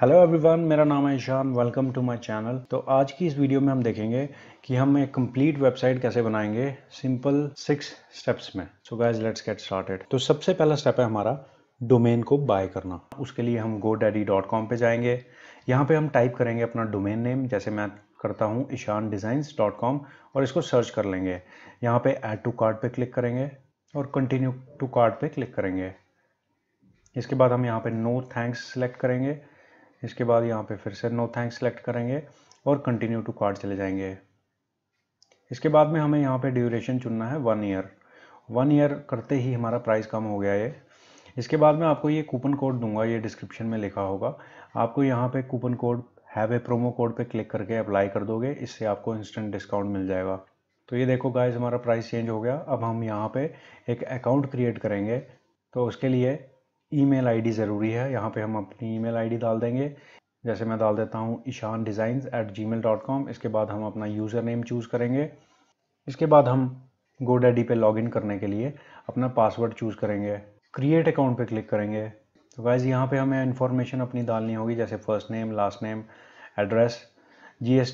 hello everyone मेरा नाम है Ishan welcome to my channel तो आज की इस वीडियो में हम देखेंगे कि हम एक कंप्लीट वेबसाइट कैसे बनाएंगे सिंपल सिक्स स्टेप्स में so guys let's get started तो सबसे पहला स्टेप है हमारा डोमेन को बाय करना उसके लिए हम गो डैडी डॉट कॉम पर जाएंगे यहाँ पे हम टाइप करेंगे अपना डोमेन नेम जैसे मैं करता हूँ ईशान डिज़ाइंस डॉट कॉम और इसको सर्च कर लेंगे यहाँ पे एड टू कार्ड पे क्लिक करेंगे और कंटिन्यू टू कार्ड पे क्लिक करेंगे इसके बाद हम यहाँ पे नो थैंक्स सेलेक्ट करेंगे इसके बाद यहाँ पे फिर से नो थैंक्स सेलेक्ट करेंगे और कंटिन्यू टू कार्ड चले जाएंगे इसके बाद में हमें यहाँ पे ड्यूरेशन चुनना है वन ईयर वन ईयर करते ही हमारा प्राइस कम हो गया ये इसके बाद में आपको ये कूपन कोड दूंगा ये डिस्क्रिप्शन में लिखा होगा आपको यहाँ पे coupon code have a promo code पे क्लिक करके अप्लाई कर दोगे इससे आपको इंस्टेंट डिस्काउंट मिल जाएगा तो ये देखो गाइज हमारा प्राइस चेंज हो गया अब हम यहाँ पर एक अकाउंट क्रिएट करेंगे तो उसके लिए ईमेल आईडी ज़रूरी है यहाँ पे हम अपनी ईमेल आईडी डाल देंगे जैसे मैं डाल देता हूँ Ishan design at gmail dot com इसके बाद हम अपना यूज़र नेम चूज़ करेंगे इसके बाद हम गोडेडी पे लॉगिन करने के लिए अपना पासवर्ड चूज़ करेंगे क्रिएट अकाउंट पे क्लिक करेंगे तो वाइज यहाँ पे हमें इन्फॉर्मेशन अपनी डालनी होगी जैसे first name last name address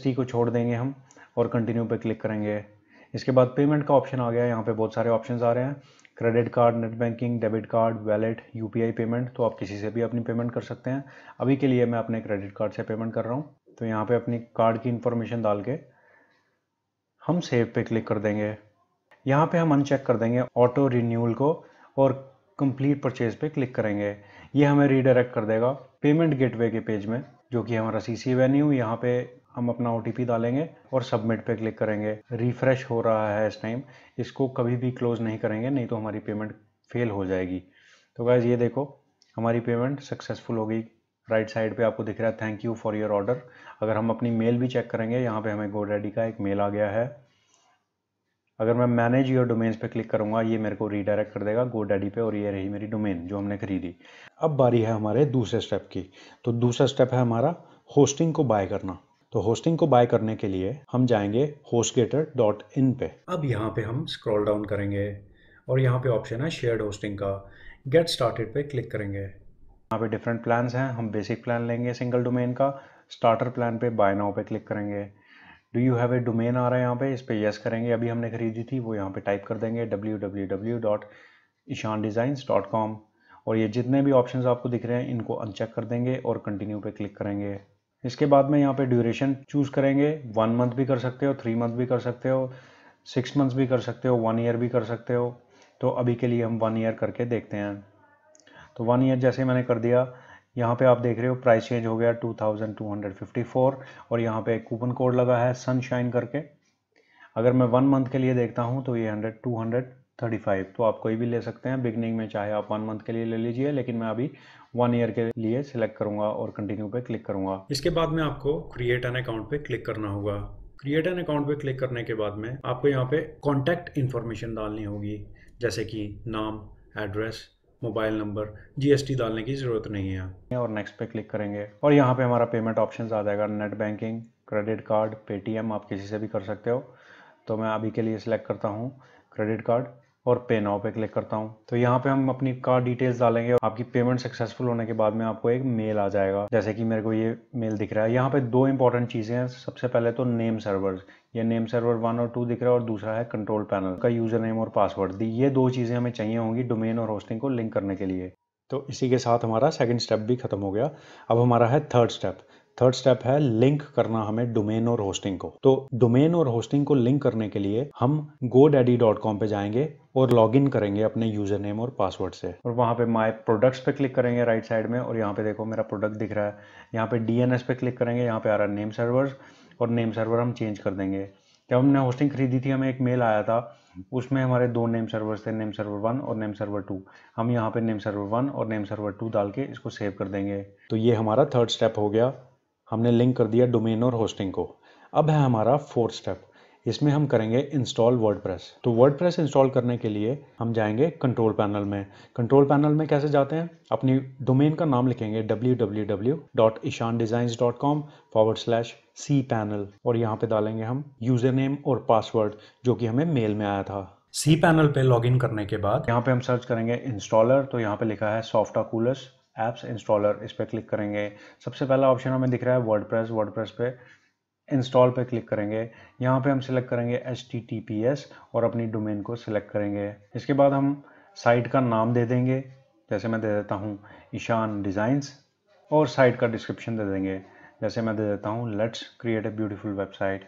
टी को छोड़ देंगे हम और कंटिन्यू पर क्लिक करेंगे इसके बाद पेमेंट का ऑप्शन आ गया है यहाँ पर बहुत सारे ऑप्शन आ रहे हैं credit card net banking debit card wallet यू पेमेंट तो आप किसी से भी अपनी पेमेंट कर सकते हैं अभी के लिए मैं अपने क्रेडिट कार्ड से पेमेंट कर रहा हूँ तो यहाँ पर अपनी कार्ड की इन्फॉर्मेशन डाल के हम सेव पे क्लिक कर देंगे यहाँ पे हम अनचेक कर देंगे ऑटो रिन्यूअल को और कंप्लीट परचेज पे क्लिक करेंगे ये हमें रीडायरेक्ट कर देगा पेमेंट गेटवे के पेज में जो कि हमारा सी सी वेन्यू यहाँ पे हम अपना ओ डालेंगे और सबमिट पे क्लिक करेंगे रिफ्रेश हो रहा है इस टाइम इसको कभी भी क्लोज़ नहीं करेंगे नहीं तो हमारी पेमेंट फेल हो जाएगी तो गाइज़ ये देखो हमारी पेमेंट सक्सेसफुल हो गई राइट साइड पे आपको दिख रहा है thank you for your order अगर हम अपनी मेल भी चेक करेंगे यहाँ पे हमें गोडैडी का एक मेल आ गया है अगर मैं मैनेज योर डोमेन्स पे क्लिक करूँगा ये मेरे को रीडायरेक्ट कर देगा डैडी पे और ये रही मेरी डोमेन जो हमने खरीदी अब बारी है हमारे दूसरे स्टेप की तो दूसरा स्टेप है हमारा होस्टिंग को बाय करना तो होस्टिंग को बाय करने के लिए हम जाएंगे इन पे अब यहाँ पे हम स्क्रॉल डाउन करेंगे और यहाँ पे ऑप्शन है शेयर्ड होस्टिंग का गेट स्टार्टेड पे क्लिक करेंगे यहाँ पे डिफरेंट प्लान्स हैं हम बेसिक प्लान लेंगे सिंगल डोमेन का स्टार्टर प्लान पे बाय नाउ पे क्लिक करेंगे do you have a domain आ रहा है यहाँ पे इस पर येस करेंगे अभी हमने खरीदी थी वो यहाँ पे टाइप कर देंगे W W W dot Ishan dot com और ये जितने भी ऑप्शंस आपको दिख रहे हैं इनको अनचेक कर देंगे और कंटिन्यू पे क्लिक करेंगे इसके बाद में यहाँ पे ड्यूरेशन चूज़ करेंगे वन मंथ भी कर सकते हो थ्री मंथ भी कर सकते हो सिक्स मंथ्स भी कर सकते हो वन ईयर भी कर सकते हो तो अभी के लिए हम वन ईयर करके देखते हैं तो वन ईयर जैसे मैंने कर दिया यहाँ पे आप देख रहे हो प्राइस चेंज हो गया 2254 और यहाँ पे कूपन कोड लगा है सनशाइन करके अगर मैं वन मंथ के लिए देखता हूँ तो ये hundred two hundred thirty five तो आप कोई भी ले सकते हैं बिगनिंग में चाहे आप वन मंथ के लिए ले लीजिए लेकिन मैं अभी वन ईयर के लिए सिलेक्ट करूंगा और कंटिन्यू पे क्लिक करूंगा इसके बाद में आपको क्रिएट एन अकाउंट पे क्लिक करना होगा क्रिएट एन अकाउंट पे क्लिक करने के बाद में आपको यहाँ पे कॉन्टैक्ट इन्फॉर्मेशन डालनी होगी जैसे कि नाम एड्रेस मोबाइल नंबर जीएसटी डालने की ज़रूरत नहीं है और नेक्स्ट पे क्लिक करेंगे और यहाँ पे हमारा पेमेंट ऑप्शन आ जाएगा net banking credit card Paytm आप किसी से भी कर सकते हो तो मैं अभी के लिए सिलेक्ट करता हूँ क्रेडिट कार्ड और पे नाउ पे क्लिक करता हूँ तो यहाँ पे हम अपनी कार डिटेल्स डालेंगे और आपकी पेमेंट सक्सेसफुल होने के बाद में आपको एक मेल आ जाएगा जैसे कि मेरे को ये मेल दिख रहा है यहाँ पे दो इंपॉर्टेंट चीज़ें हैं सबसे पहले तो नेम सर्वर ये नेम सर्वर वन और टू दिख रहा है और दूसरा है कंट्रोल पैनल का यूज़र नेम और पासवर्ड ये दो चीज़ें हमें चाहिए होंगी डोमेन और होस्टिंग को लिंक करने के लिए तो इसी के साथ हमारा सेकेंड स्टेप भी खत्म हो गया अब हमारा है थर्ड स्टेप थर्ड स्टेप है लिंक करना हमें डोमेन और होस्टिंग को तो डोमेन और होस्टिंग को लिंक करने के लिए हम godaddy.com पे जाएंगे और लॉगिन करेंगे अपने यूजर नेम और पासवर्ड से और वहाँ पे माय प्रोडक्ट्स पे क्लिक करेंगे राइट साइड में और यहाँ पे देखो मेरा प्रोडक्ट दिख रहा है यहाँ पे डीएनएस पे क्लिक करेंगे यहाँ पे आ रहा है नेम सर्वर और नेम सर्वर हम चेंज कर देंगे जब हमने होस्टिंग खरीदी थी हमें एक मेल आया था उसमें हमारे दो नेम सर्वर थे नेम सर्वर वन और नेम सर्वर टू हम यहाँ पे नेम सर्वर वन और नेम सर्वर टू डाल के इसको सेव कर देंगे तो ये हमारा थर्ड स्टेप हो गया हमने लिंक कर दिया डोमेन और होस्टिंग को अब है हमारा फोर्थ स्टेप इसमें हम करेंगे इंस्टॉल वर्डप्रेस तो वर्डप्रेस इंस्टॉल करने के लिए हम जाएंगे कंट्रोल पैनल में कंट्रोल पैनल में कैसे जाते हैं अपनी डोमेन का नाम लिखेंगे www.ishandesigns.com forward slash C panel और यहाँ पे डालेंगे हम यूजर नेम और पासवर्ड जो कि हमें मेल में आया था सी पैनल पे लॉगिन करने के बाद यहाँ पे हम सर्च करेंगे इंस्टॉलर तो यहाँ पे लिखा है सॉफ्टा कूलर्स ऐप्स इंस्टॉलर इस पर क्लिक करेंगे सबसे पहला ऑप्शन हमें दिख रहा है वर्ड प्रेस वर्ड प्रेस पे इंस्टॉल पे क्लिक करेंगे यहाँ पे हम सिलेक्ट करेंगे एच और अपनी डोमेन को सिलेक्ट करेंगे इसके बाद हम साइट का नाम दे देंगे जैसे मैं दे देता हूँ ईशान डिज़ाइंस और साइट का डिस्क्रिप्शन दे देंगे जैसे मैं दे देता हूँ let's create a beautiful website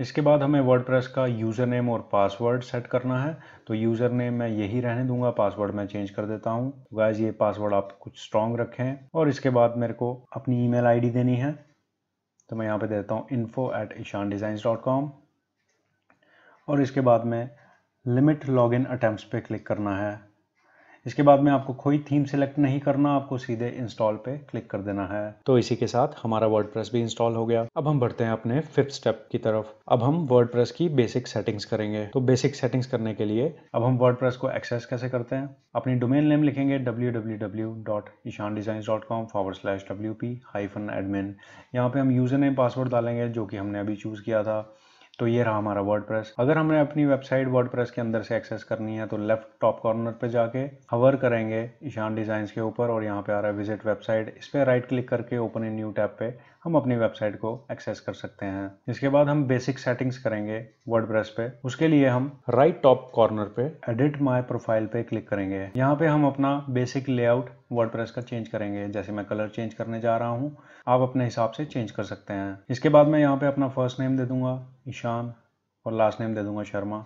इसके बाद हमें वर्डप्रेस का यूज़र नेम और पासवर्ड सेट करना है तो यूज़र नेम मैं यही रहने दूंगा पासवर्ड मैं चेंज कर देता हूँ गाइज ये पासवर्ड आप कुछ स्ट्रॉन्ग रखें और इसके बाद मेरे को अपनी ईमेल आईडी देनी है तो मैं यहाँ पे देता हूँ info at Ishan designs dot com और इसके बाद में limit log in attempt click करना है इसके बाद में आपको कोई थीम सेलेक्ट नहीं करना आपको सीधे इंस्टॉल पे क्लिक कर देना है तो इसी के साथ हमारा वर्ड भी इंस्टॉल हो गया अब हम बढ़ते हैं अपने फिफ्थ स्टेप की तरफ अब हम वर्ड की बेसिक सेटिंग्स करेंगे तो बेसिक सेटिंग्स करने के लिए अब हम वर्ड को एक्सेस कैसे करते हैं अपनी डोमेन नेम लिखेंगे W W W dot Ishan design dot com forward slash W P फन एडमिन यहाँ पे हम यूजर नेम पासवर्ड डालेंगे जो कि हमने अभी चूज़ किया था तो ये रहा हमारा वर्ड अगर हमें अपनी वेबसाइट वर्ड के अंदर से एक्सेस करनी है तो लेफ्ट टॉप कॉर्नर पे जाके हवर करेंगे ईशान डिजाइन के ऊपर और यहाँ पे आ रहा है विजिट वेबसाइट इस पर राइट क्लिक करके ओपन इन न्यू टैब पे हम अपनी वेबसाइट को एक्सेस कर सकते हैं इसके बाद हम बेसिक सेटिंग्स करेंगे वर्ड पे उसके लिए हम राइट टॉप कॉर्नर पे एडिट माई प्रोफाइल पे क्लिक करेंगे यहाँ पे हम अपना बेसिक लेआउट वर्ड का चेंज करेंगे जैसे मैं कलर चेंज करने जा रहा हूँ आप अपने हिसाब से चेंज कर सकते हैं इसके बाद मैं यहाँ पे अपना फर्स्ट नेम दे दूंगा ईशान और लास्ट नेम दे दूंगा शर्मा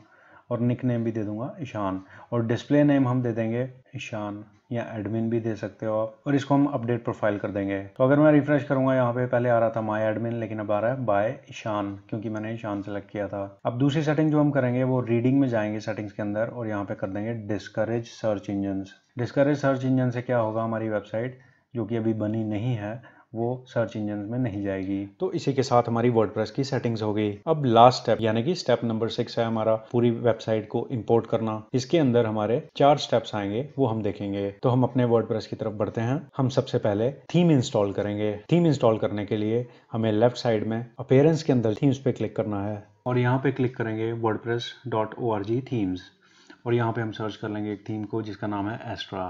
और निक नेम भी दे दूंगा ईशान और डिस्प्ले नेम हम दे देंगे ईशान या एडमिन भी दे सकते हो आप और इसको हम अपडेट प्रोफाइल कर देंगे तो अगर मैं रिफ्रेश करूंगा यहाँ पे पहले आ रहा था माई एडमिन लेकिन अब आ रहा है बाय ईशान क्योंकि मैंने ईशान सेलेक्ट किया था अब दूसरी सेटिंग जो हम करेंगे वो रीडिंग में जाएंगे सेटिंग्स के अंदर और यहाँ पे कर देंगे discourage search engine discourage search engine से क्या होगा हमारी वेबसाइट जो कि अभी बनी नहीं है वो सर्च इंजन में नहीं जाएगी तो इसी के साथ हमारी वर्डप्रेस की सेटिंग्स हो गई अब लास्ट स्टेप यानी कि स्टेप नंबर सिक्स है हमारा पूरी वेबसाइट को इम्पोर्ट करना इसके अंदर हमारे चार स्टेप्स आएंगे वो हम देखेंगे तो हम अपने वर्डप्रेस की तरफ बढ़ते हैं हम सबसे पहले थीम इंस्टॉल करेंगे थीम इंस्टॉल करने के लिए हमें लेफ्ट साइड में अपेयरेंस के अंदर थीम्स पे क्लिक करना है और यहाँ पे क्लिक करेंगे WordPress dot O R G themes और यहाँ पे हम सर्च कर लेंगे एक थीम को जिसका नाम है एस्ट्रा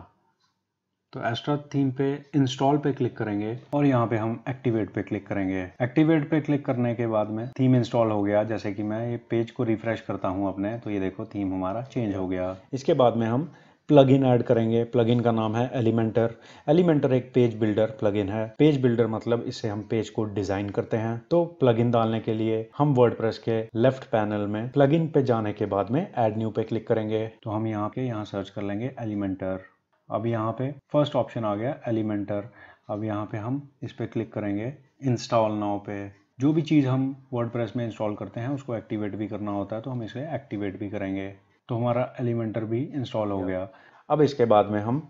तो एस्ट्रा थीम पे इंस्टॉल पे क्लिक करेंगे और यहाँ पे हम एक्टिवेट पे क्लिक करेंगे एक्टिवेट पे क्लिक करने के बाद में थीम इंस्टॉल हो गया जैसे कि मैं ये पेज को रिफ्रेश करता हूँ अपने तो ये देखो थीम हमारा चेंज हो गया इसके बाद में हम प्लगइन ऐड करेंगे प्लगइन का नाम है एलिमेंटर एलिमेंटर एक पेज बिल्डर प्लगइन है पेज बिल्डर मतलब इससे हम पेज को डिजाइन करते हैं तो प्लगइन डालने के लिए हम वर्डप्रेस के लेफ्ट पैनल में प्लगइन पे जाने के बाद में ऐड न्यू पे क्लिक करेंगे तो हम यहाँ के यहाँ सर्च कर लेंगे एलिमेंटर अब यहाँ पे फर्स्ट ऑप्शन आ गया एलिमेंटर अब यहाँ पे हम इस पर क्लिक करेंगे इंस्टॉल नाव पे जो भी चीज़ हम वर्ड में इंस्टॉल करते हैं उसको एक्टिवेट भी करना होता है तो हम इसे एक्टिवेट भी करेंगे तो हमारा एलिमेंटर भी इंस्टॉल हो गया अब इसके बाद में हम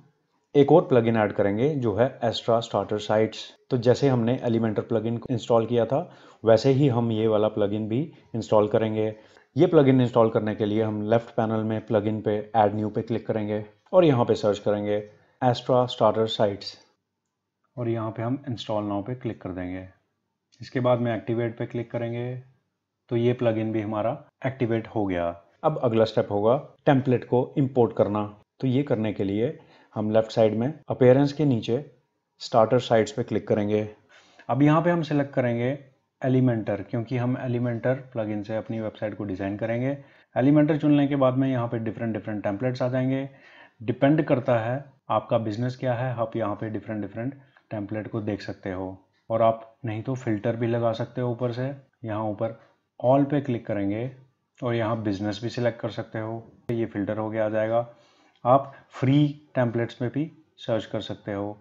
एक और प्लगइन ऐड करेंगे जो है एस्ट्रा स्टार्टर साइट्स तो जैसे हमने एलिमेंटर प्लगइन इंस्टॉल किया था वैसे ही हम ये वाला प्लगइन भी इंस्टॉल करेंगे ये प्लगइन इंस्टॉल करने के लिए हम लेफ्ट पैनल में प्लगइन पे ऐड न्यू पे क्लिक करेंगे और यहाँ पे सर्च करेंगे एस्ट्रा स्टार्टर साइट्स और यहाँ पे हम इंस्टॉल नाउ पे क्लिक कर देंगे इसके बाद में एक्टिवेट पे क्लिक करेंगे तो ये प्लगइन भी हमारा एक्टिवेट हो गया अब अगला स्टेप होगा टेम्पलेट को इम्पोर्ट करना तो ये करने के लिए हम लेफ्ट साइड में अपेयरेंस के नीचे स्टार्टर साइट्स पे क्लिक करेंगे अब यहाँ पे हम सिलेक्ट करेंगे एलिमेंटर क्योंकि हम एलिमेंटर प्लगइन से अपनी वेबसाइट को डिज़ाइन करेंगे एलिमेंटर चुनने के बाद में यहाँ पे डिफरेंट डिफरेंट टेम्पलेट्स आ जाएंगे डिपेंड करता है आपका बिजनेस क्या है आप यहाँ पे डिफरेंट डिफरेंट टेम्पलेट को देख सकते हो और आप नहीं तो फिल्टर भी लगा सकते हो ऊपर से यहाँ ऊपर ऑल पे क्लिक करेंगे और यहाँ बिजनेस भी सिलेक्ट कर सकते हो ये फिल्टर हो गया आ जाएगा आप फ्री टेम्पलेट्स में भी सर्च कर सकते हो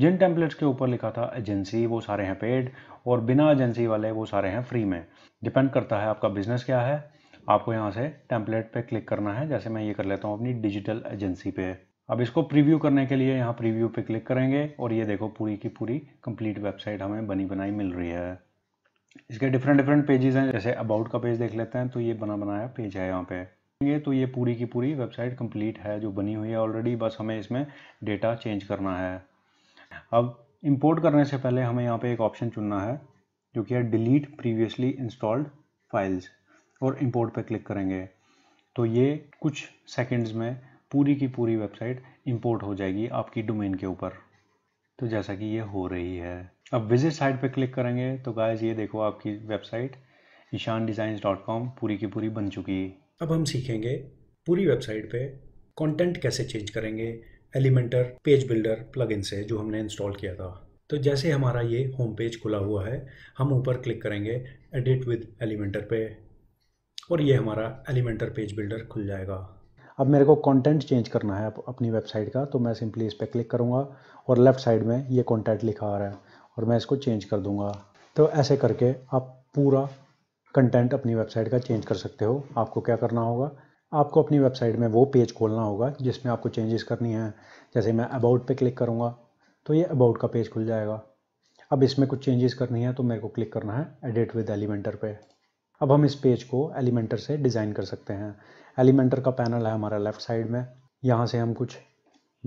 जिन टेम्पलेट्स के ऊपर लिखा था एजेंसी वो सारे हैं पेड और बिना एजेंसी वाले वो सारे हैं फ्री में डिपेंड करता है आपका बिजनेस क्या है आपको यहाँ से टेम्पलेट पे क्लिक करना है जैसे मैं ये कर लेता हूँ अपनी डिजिटल एजेंसी पे अब इसको प्रीव्यू करने के लिए यहाँ प्रीव्यू पे क्लिक करेंगे और ये देखो पूरी की पूरी कंप्लीट वेबसाइट हमें बनी बनाई मिल रही है इसके डिफरेंट डिफरेंट पेजेस हैं जैसे अबाउट का पेज देख लेते हैं तो ये बना बनाया पेज है यहाँ पे तो ये पूरी की पूरी वेबसाइट कंप्लीट है जो बनी हुई है ऑलरेडी बस हमें इसमें डेटा चेंज करना है अब इम्पोर्ट करने से पहले हमें यहाँ पे एक ऑप्शन चुनना है जो कि है डिलीट प्रीवियसली इंस्टॉल्ड फाइल्स और इम्पोर्ट पे क्लिक करेंगे तो ये कुछ सेकंड्स में पूरी की पूरी वेबसाइट इंपोर्ट हो जाएगी आपकी डोमेन के ऊपर तो जैसा कि ये हो रही है अब विजिट साइट पे क्लिक करेंगे तो गाइस ये देखो आपकी website Ishan designs dot com पूरी की पूरी बन चुकी अब हम सीखेंगे पूरी वेबसाइट पर कॉन्टेंट कैसे चेंज करेंगे एलिमेंटर पेज बिल्डर प्लगइन से जो हमने इंस्टॉल किया था तो जैसे हमारा ये होम पेज खुला हुआ है हम ऊपर क्लिक करेंगे एडिट विद एलिमेंटर पे और ये हमारा एलिमेंटर पेज बिल्डर खुल जाएगा अब मेरे को कंटेंट चेंज करना है अपनी वेबसाइट का तो मैं सिंपली इस पर क्लिक करूँगा और लेफ़्ट साइड में ये कॉन्टेंट लिखा आ रहा है और मैं इसको चेंज कर दूँगा तो ऐसे करके आप पूरा कंटेंट अपनी वेबसाइट का चेंज कर सकते हो आपको क्या करना होगा आपको अपनी वेबसाइट में वो पेज खोलना होगा जिसमें आपको चेंजेस करनी है जैसे मैं अबाउट पे क्लिक करूँगा तो ये अबाउट का पेज खुल जाएगा अब इसमें कुछ चेंजेस करनी है तो मेरे को क्लिक करना है एडिट विद एलिमेंटर पे अब हम इस पेज को एलिमेंटर से डिज़ाइन कर सकते हैं एलिमेंटर का पैनल है हमारा लेफ़्ट साइड में यहाँ से हम कुछ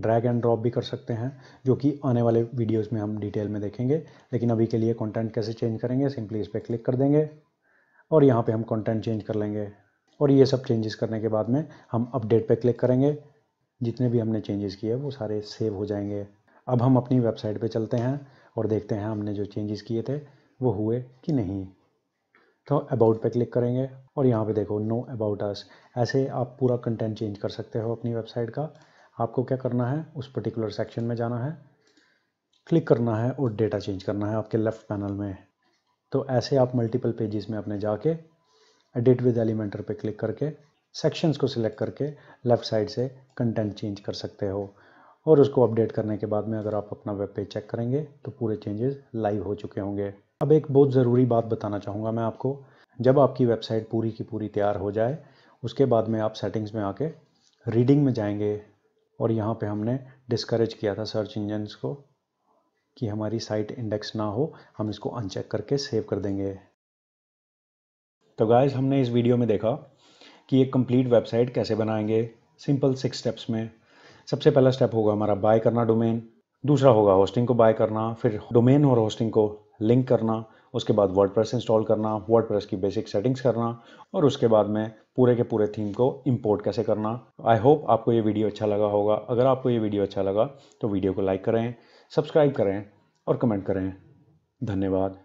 ड्रैग एंड ड्रॉप भी कर सकते हैं जो कि आने वाले वीडियोस में हम डिटेल में देखेंगे लेकिन अभी के लिए कंटेंट कैसे चेंज करेंगे सिंपली इस पर क्लिक कर देंगे और यहाँ पे हम कंटेंट चेंज कर लेंगे और ये सब चेंजेस करने के बाद में हम अपडेट पे क्लिक करेंगे जितने भी हमने चेंजेस किए वो सारे सेव हो जाएंगे अब हम अपनी वेबसाइट पे चलते हैं और देखते हैं हमने जो चेंजेस किए थे वो हुए कि नहीं तो अबाउट पे क्लिक करेंगे और यहाँ पे देखो नो अबाउट अस ऐसे आप पूरा कंटेंट चेंज कर सकते हो अपनी वेबसाइट का आपको क्या करना है उस पर्टिकुलर सेक्शन में जाना है क्लिक करना है और डेटा चेंज करना है आपके लेफ़्ट पैनल में तो ऐसे आप मल्टीपल पेजेस में अपने जाके एडिट विद एलिमेंटर पे क्लिक करके सेक्शंस को सिलेक्ट करके लेफ़्ट साइड से कंटेंट चेंज कर सकते हो और उसको अपडेट करने के बाद में अगर आप अपना वेब पेज चेक करेंगे तो पूरे चेंजेस लाइव हो चुके होंगे अब एक बहुत ज़रूरी बात बताना चाहूँगा मैं आपको जब आपकी वेबसाइट पूरी की पूरी तैयार हो जाए उसके बाद में आप सेटिंग्स में आके रीडिंग में जाएंगे और यहाँ पे हमने डिस्करेज किया था सर्च इंजन्स को कि हमारी साइट इंडेक्स ना हो हम इसको अनचेक करके सेव कर देंगे तो गाइस हमने इस वीडियो में देखा कि एक कंप्लीट वेबसाइट कैसे बनाएंगे सिंपल सिक्स स्टेप्स में सबसे पहला स्टेप होगा हमारा बाय करना डोमेन दूसरा होगा होस्टिंग को बाय करना फिर डोमेन और होस्टिंग को लिंक करना उसके बाद वर्ड इंस्टॉल करना वर्ड की बेसिक सेटिंग्स करना और उसके बाद में पूरे के पूरे थीम को इंपोर्ट कैसे करना आई होप आपको ये वीडियो अच्छा लगा होगा अगर आपको ये वीडियो अच्छा लगा तो वीडियो को लाइक करें सब्सक्राइब करें और कमेंट करें धन्यवाद